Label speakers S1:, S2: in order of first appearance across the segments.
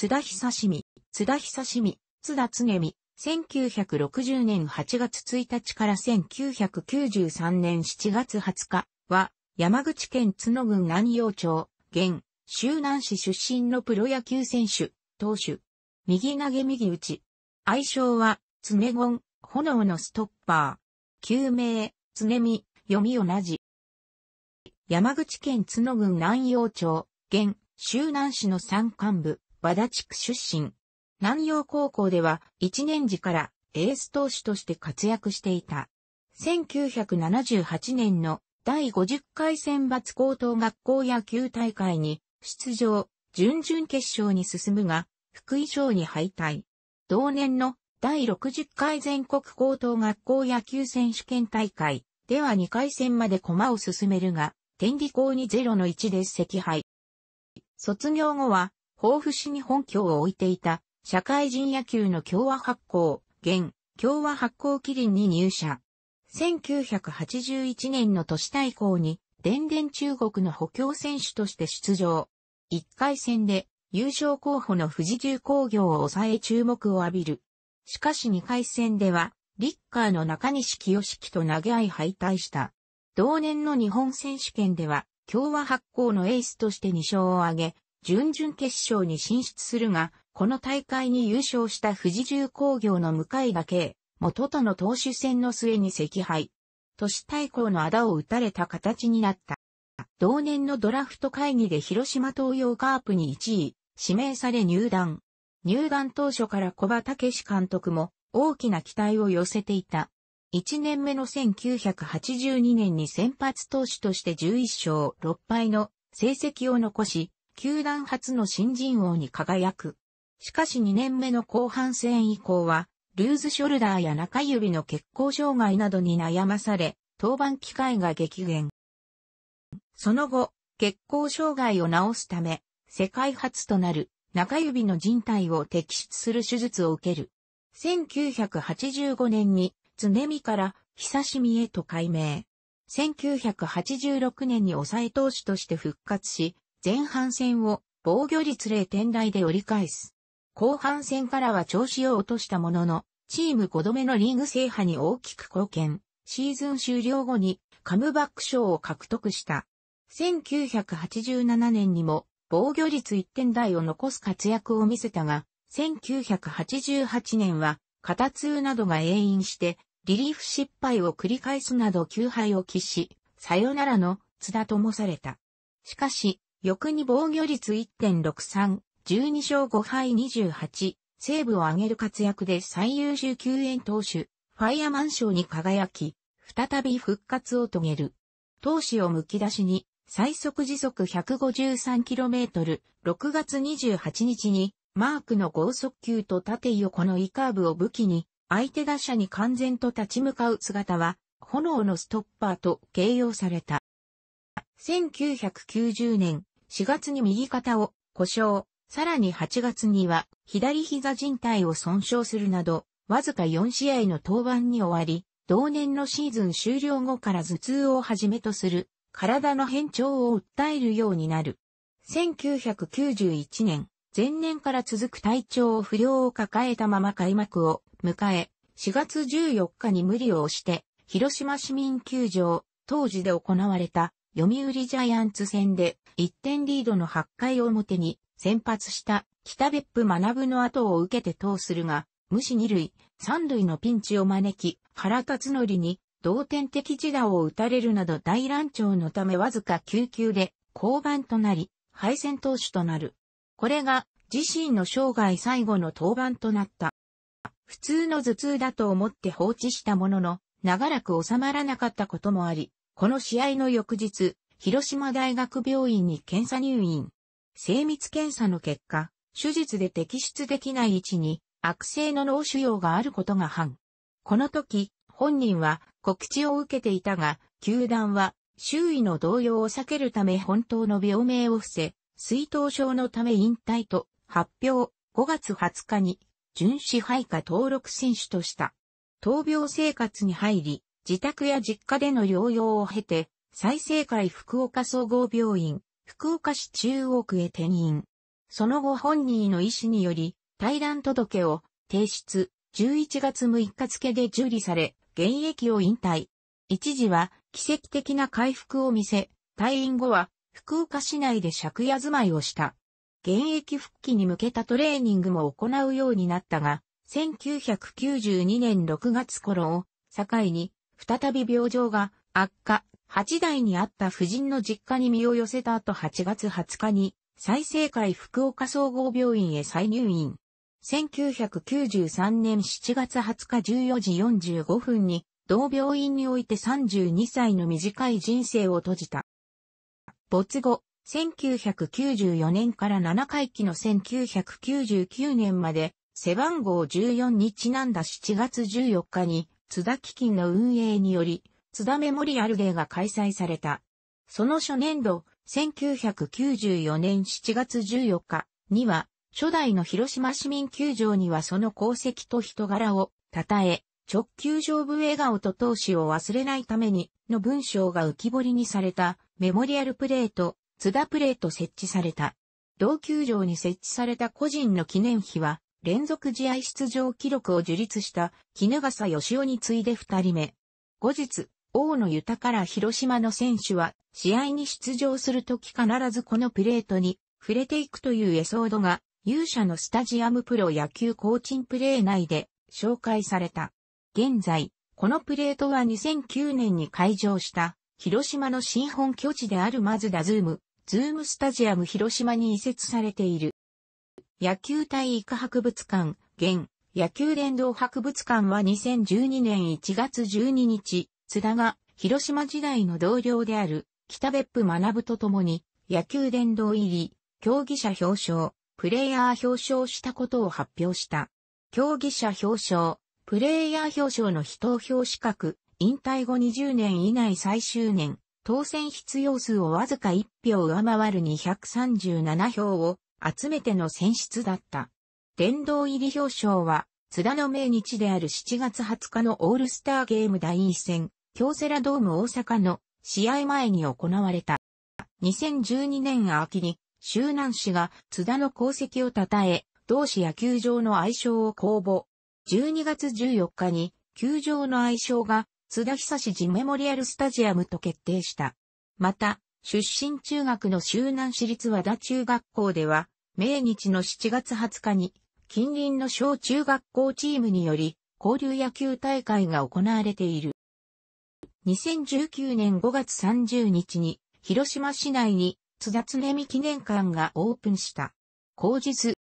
S1: 津田久しみ、津田久しみ、津田常美、1960年8月1日から1993年7月20日は、山口県津野郡南陽町、現、周南市出身のプロ野球選手、投手。右投げ右打ち。愛称は、つねごん、炎のストッパー。旧名、つねみ、読み同じ。山口県津野郡南陽町、現、周南市の山間部、和田地区出身。南洋高校では1年時からエース投手として活躍していた。1978年の第50回選抜高等学校野球大会に出場、準々決勝に進むが、福井賞に敗退。同年の第60回全国高等学校野球選手権大会では2回戦まで駒を進めるが、天理校に0の1で赤敗。卒業後は豊富市に本拠を置いていた社会人野球の共和発行、現、共和発行キリンに入社。1981年の都市対抗に、電電中国の補強選手として出場。1回戦で優勝候補の富士急工業を抑え注目を浴びる。しかし2回戦では、リッカーの中西清樹と投げ合い敗退した。同年の日本選手権では、共和発行のエースとして2勝を挙げ、準々決勝に進出するが、この大会に優勝した富士重工業の向が圭、元との投手戦の末に赤敗。都市対抗の仇を打たれた形になった。同年のドラフト会議で広島東洋カープに1位、指名され入団。入団当初から小葉武史監督も大きな期待を寄せていた。1年目の1982年に先発投手として11勝6敗の成績を残し、球団初の新人王に輝く。しかし2年目の後半戦以降は、ルーズショルダーや中指の血行障害などに悩まされ、登板機会が激減。その後、血行障害を治すため、世界初となる中指の人体を摘出する手術を受ける。1985年に、常見から久しみへと改名。1986年に抑え投手として復活し、前半戦を防御率0点台で折り返す。後半戦からは調子を落としたものの、チーム5度目のリーグ制覇に大きく貢献。シーズン終了後にカムバック賞を獲得した。1987年にも防御率1点台を残す活躍を見せたが、1988年は肩痛などが永遠して、リリーフ失敗を繰り返すなど休敗を喫し、さよならの津田ともされた。しかし、翌に防御率1.63、12勝5敗28、セーブを上げる活躍で最優秀救援投手、ファイアマン賞に輝き、再び復活を遂げる。投手を剥き出しに、最速時速 153km、6月28日に、マークの合速球と縦横のイカーブを武器に、相手打者に完全と立ち向かう姿は、炎のストッパーと形容された。1990年、4月に右肩を故障、さらに8月には左膝靭帯を損傷するなど、わずか4試合の登板に終わり、同年のシーズン終了後から頭痛をはじめとする体の変調を訴えるようになる。1991年、前年から続く体調不良を抱えたまま開幕を迎え、4月14日に無理をして、広島市民球場、当時で行われた読売ジャイアンツ戦で1点リードの8回表に先発した北別府学の後を受けて投するが、無視2塁、3塁のピンチを招き、原辰則に同点的自打を打たれるなど大乱調のためわずか9球で降板となり、敗戦投手となる。これが自身の生涯最後の登板となった。普通の頭痛だと思って放置したものの、長らく収まらなかったこともあり、この試合の翌日、広島大学病院に検査入院。精密検査の結果、手術で摘出できない位置に悪性の脳腫瘍があることが判。この時、本人は告知を受けていたが、球団は周囲の動揺を避けるため本当の病名を伏せ、水頭症のため引退と発表、5月20日に、準支配下登録選手とした。闘病生活に入り、自宅や実家での療養を経て、再生会福岡総合病院、福岡市中央区へ転院。その後本人の医師により、退団届を提出、11月6日付で受理され、現役を引退。一時は奇跡的な回復を見せ、退院後は福岡市内で借家住まいをした。現役復帰に向けたトレーニングも行うようになったが、1992年6月頃を境に再び病状が悪化、8代にあった夫人の実家に身を寄せた後8月20日に、再生会福岡総合病院へ再入院。1993年7月20日14時45分に、同病院において32歳の短い人生を閉じた。没後、1994年から7回期の1999年まで、背番号14にちなんだ7月14日に、津田基金の運営により、津田メモリアルデーが開催された。その初年度、1994年7月14日には、初代の広島市民球場にはその功績と人柄を称え、直球上部笑顔と闘志を忘れないために、の文章が浮き彫りにされたメモリアルプレート、津田プレート設置された。同球場に設置された個人の記念碑は、連続試合出場記録を樹立した絹笠義雄に次いで二人目。後日、大野豊から広島の選手は試合に出場するとき必ずこのプレートに触れていくというエソードが勇者のスタジアムプロ野球コーチンプレー内で紹介された。現在、このプレートは2009年に開場した広島の新本拠地であるマズダズーム、ズームスタジアム広島に移設されている。野球体育博物館、現、野球連動博物館は2012年1月12日、津田が広島時代の同僚である北別府学と共に野球殿堂入り、競技者表彰、プレイヤー表彰したことを発表した。競技者表彰、プレイヤー表彰の非投票資格、引退後20年以内最終年、当選必要数をわずか1票上回る237票を集めての選出だった。殿堂入り表彰は、津田の命日である7月20日のオールスターゲーム第1戦、京セラドーム大阪の試合前に行われた。2012年秋に、周南市が津田の功績を称え、同市野球場の愛称を公募。12月14日に、球場の愛称が津田久志ジメモリアルスタジアムと決定した。また、出身中学の周南市立和田中学校では、明日の7月20日に、近隣の小中学校チームにより、交流野球大会が行われている。2019年5月30日に、広島市内に津田常美記念館がオープンした。後日、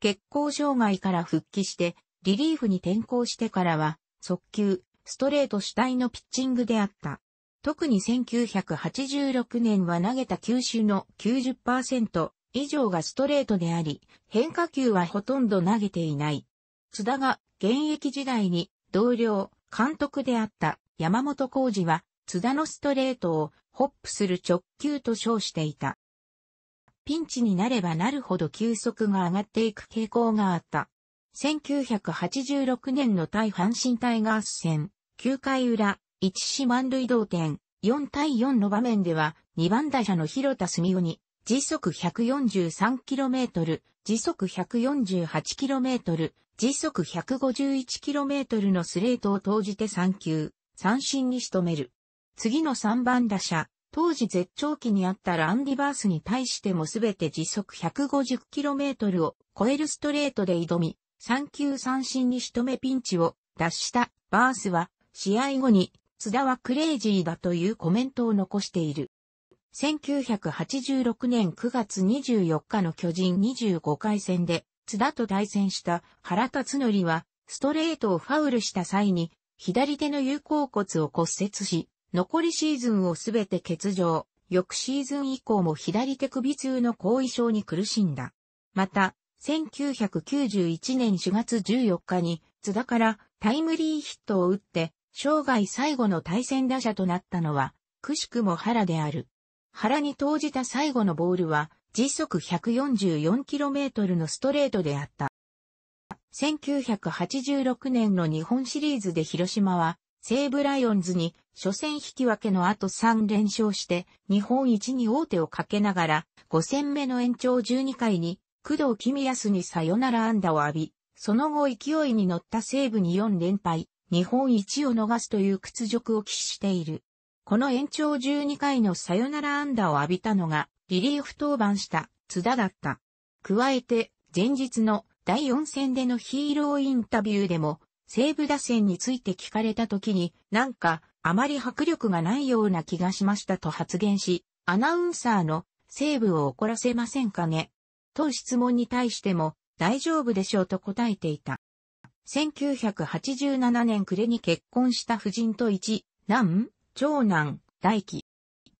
S1: 血行障害から復帰して、リリーフに転向してからは、速球、ストレート主体のピッチングであった。特に1986年は投げた球種の90%以上がストレートであり、変化球はほとんど投げていない。津田が現役時代に同僚、監督であった山本浩二は津田のストレートをホップする直球と称していた。ピンチになればなるほど球速が上がっていく傾向があった。1986年の対阪神タイガース戦、9回裏、1四満塁同点、4対4の場面では、2番打者の広田澄夫に、時速 143km、時速 148km、時速 151km のスレートを投じて3球、三振に仕留める。次の3番打者、当時絶頂期にあったランディバースに対してもすべて時速 150km を超えるストレートで挑み、3球三振に仕留めピンチを脱したバースは試合後に津田はクレイジーだというコメントを残している。1986年9月24日の巨人25回戦で、津田と対戦した原辰則は、ストレートをファウルした際に、左手の有効骨を骨折し、残りシーズンをすべて欠場、翌シーズン以降も左手首痛の後遺症に苦しんだ。また、1991年4月14日に津田からタイムリーヒットを打って生涯最後の対戦打者となったのは、くしくも原である。原に投じた最後のボールは、時速 144km のストレートであった。1986年の日本シリーズで広島は、西武ライオンズに初戦引き分けの後3連勝して、日本一に王手をかけながら、5戦目の延長12回に、工藤君康にサヨナラ安打を浴び、その後勢いに乗った西武に4連敗。日本一を逃すという屈辱を喫している。この延長12回のサヨナラ安打を浴びたのが、リリーフ登板した津田だった。加えて、前日の第4戦でのヒーローインタビューでも、西武打線について聞かれた時に、なんか、あまり迫力がないような気がしましたと発言し、アナウンサーの西武を怒らせませんかねと質問に対しても、大丈夫でしょうと答えていた。1987年暮れに結婚した夫人と一男、長男、大輝。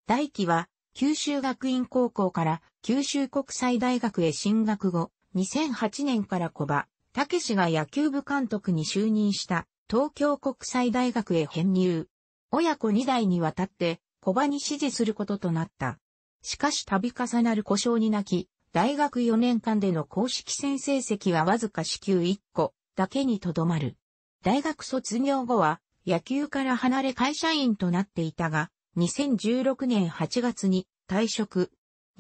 S1: 大輝は、九州学院高校から九州国際大学へ進学後、2008年から小場、武が野球部監督に就任した東京国際大学へ編入。親子二代にわたって小場に支持することとなった。しかし度重なる故障に泣き、大学4年間での公式戦成績はわずか支給1個、だけにとどまる。大学卒業後は野球から離れ会社員となっていたが、2016年8月に退職。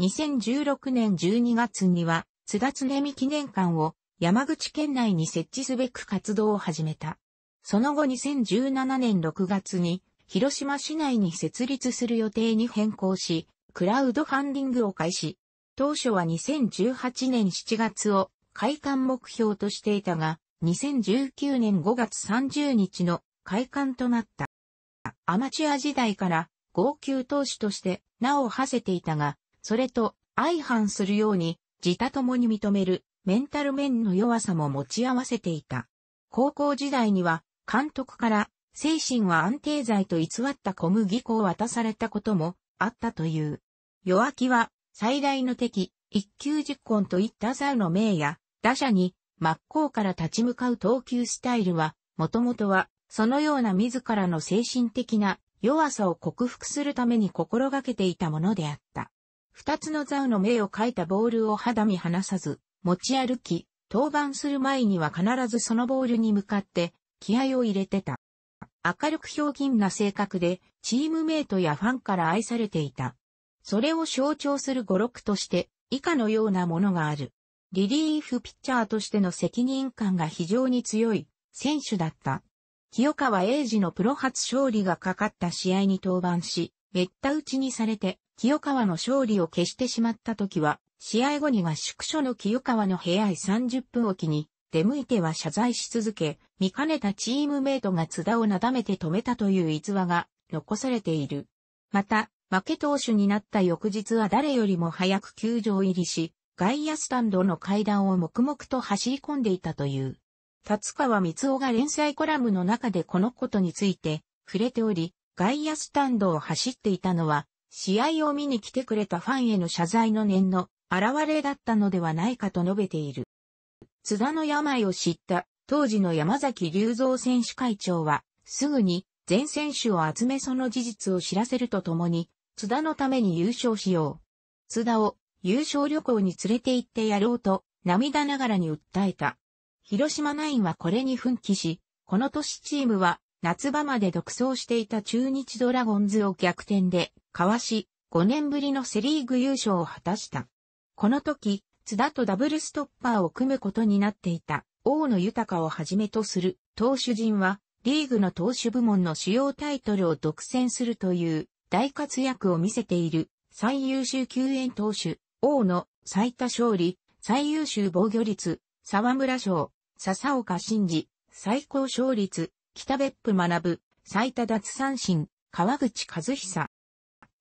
S1: 2016年12月には津田常美記念館を山口県内に設置すべく活動を始めた。その後2017年6月に広島市内に設立する予定に変更し、クラウドファンディングを開始。当初は2018年7月を開館目標としていたが、2019年5月30日の開館となった。アマチュア時代から号泣投手として名を馳せていたが、それと相反するように自他共に認めるメンタル面の弱さも持ち合わせていた。高校時代には監督から精神は安定剤と偽った小麦粉を渡されたこともあったという。弱気は最大の敵、一級実行といったザウの名や打者に真っ向から立ち向かう投球スタイルは、もともとは、そのような自らの精神的な弱さを克服するために心がけていたものであった。二つのザウの目を描いたボールを肌身離さず、持ち歩き、登板する前には必ずそのボールに向かって、気合を入れてた。明るく表現な性格で、チームメイトやファンから愛されていた。それを象徴する語録として、以下のようなものがある。リリーフピッチャーとしての責任感が非常に強い選手だった。清川英二のプロ初勝利がかかった試合に登板し、めった打ちにされて、清川の勝利を消してしまった時は、試合後には宿所の清川の部屋へ30分おきに、出向いては謝罪し続け、見かねたチームメイトが津田をなだめて止めたという逸話が残されている。また、負け投手になった翌日は誰よりも早く球場入りし、外野スタンドの階段を黙々と走り込んでいたという。達川光夫が連載コラムの中でこのことについて触れており、外野スタンドを走っていたのは、試合を見に来てくれたファンへの謝罪の念の現れだったのではないかと述べている。津田の病を知った当時の山崎隆三選手会長は、すぐに全選手を集めその事実を知らせるとともに、津田のために優勝しよう。津田を優勝旅行に連れて行ってやろうと、涙ながらに訴えた。広島ナインはこれに奮起し、この年チームは夏場まで独走していた中日ドラゴンズを逆転で、かわし、5年ぶりのセリーグ優勝を果たした。この時、津田とダブルストッパーを組むことになっていた、大野豊をはじめとする投手陣は、リーグの投手部門の主要タイトルを独占するという大活躍を見せている最優秀救援投手王の最多勝利、最優秀防御率、沢村賞、笹岡慎治、最高勝率、北別府学、最多奪三振、川口和久。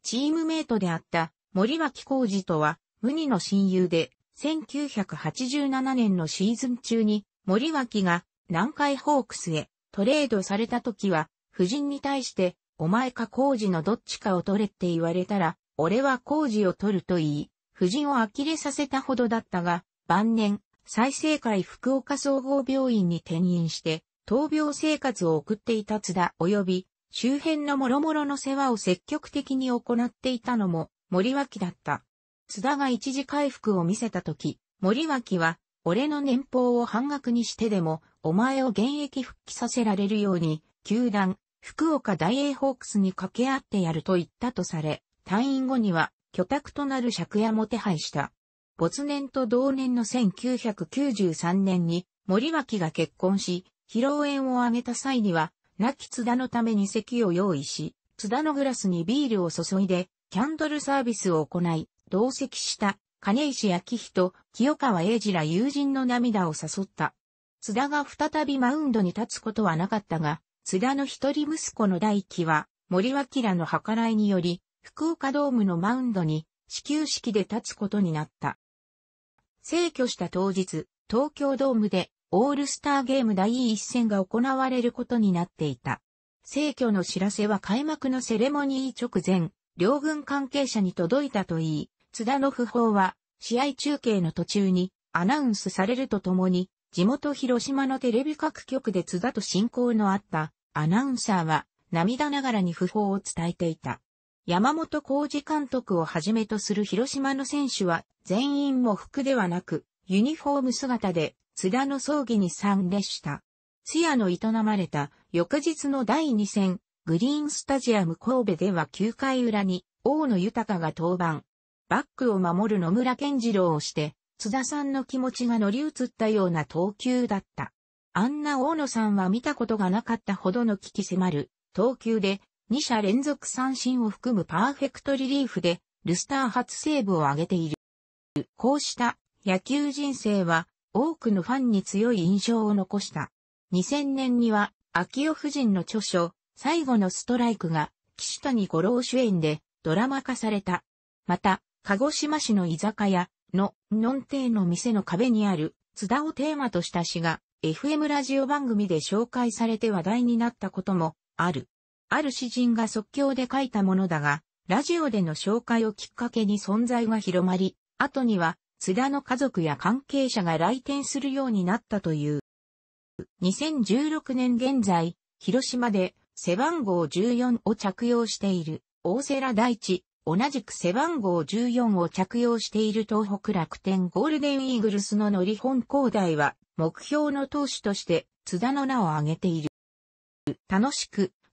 S1: チームメイトであった森脇浩二とは無二の親友で、1987年のシーズン中に森脇が南海ホークスへトレードされた時は、夫人に対して、お前か浩二のどっちかを取れって言われたら、俺は浩二を取るといい、夫人を呆れさせたほどだったが、晩年、再生会福岡総合病院に転院して、闘病生活を送っていた津田及び、周辺の諸々の世話を積極的に行っていたのも森脇だった。津田が一時回復を見せた時、森脇は、俺の年俸を半額にしてでも、お前を現役復帰させられるように、球団、福岡大英ホークスに掛け合ってやると言ったとされ、退院後には、居宅となる借家も手配した。没年と同年の1993年に森脇が結婚し、披露宴を挙げた際には、亡き津田のために席を用意し、津田のグラスにビールを注いで、キャンドルサービスを行い、同席した金石明人、清川英二ら友人の涙を誘った。津田が再びマウンドに立つことはなかったが、津田の一人息子の大輝は、森脇らの計らいにより、福岡ドームのマウンドに始球式で立つことになった。制去した当日、東京ドームでオールスターゲーム第一戦が行われることになっていた。逝去の知らせは開幕のセレモニー直前、両軍関係者に届いたといい、津田の訃報は試合中継の途中にアナウンスされるとともに、地元広島のテレビ各局で津田と親交のあったアナウンサーは涙ながらに訃報を伝えていた。山本浩二監督をはじめとする広島の選手は全員も服ではなくユニフォーム姿で津田の葬儀に参列した。通夜の営まれた翌日の第2戦グリーンスタジアム神戸では9回裏に大野豊が登板。バックを守る野村健次郎をして、津田さんの気持ちが乗り移ったような投球だった。あんな大野さんは見たことがなかったほどの危機迫る投球で2者連続三振を含むパーフェクトリリーフで、ルスター初セーブを挙げている。こうした野球人生は多くのファンに強い印象を残した。2000年には、秋尾夫人の著書、最後のストライクが、岸谷五郎主演でドラマ化された。また、鹿児島市の居酒屋の、のんていの店の壁にある、津田をテーマとした詩が、FM ラジオ番組で紹介されて話題になったこともある。ある詩人が即興で書いたものだが、ラジオでの紹介をきっかけに存在が広まり、後には津田の家族や関係者が来店するようになったという。2016年現在、広島で背番号14を着用している大瀬良大地、同じく背番号14を着用している東北楽天ゴールデンイーグルスの乗り本高台は目標の投手として津田の名を挙げている。楽しく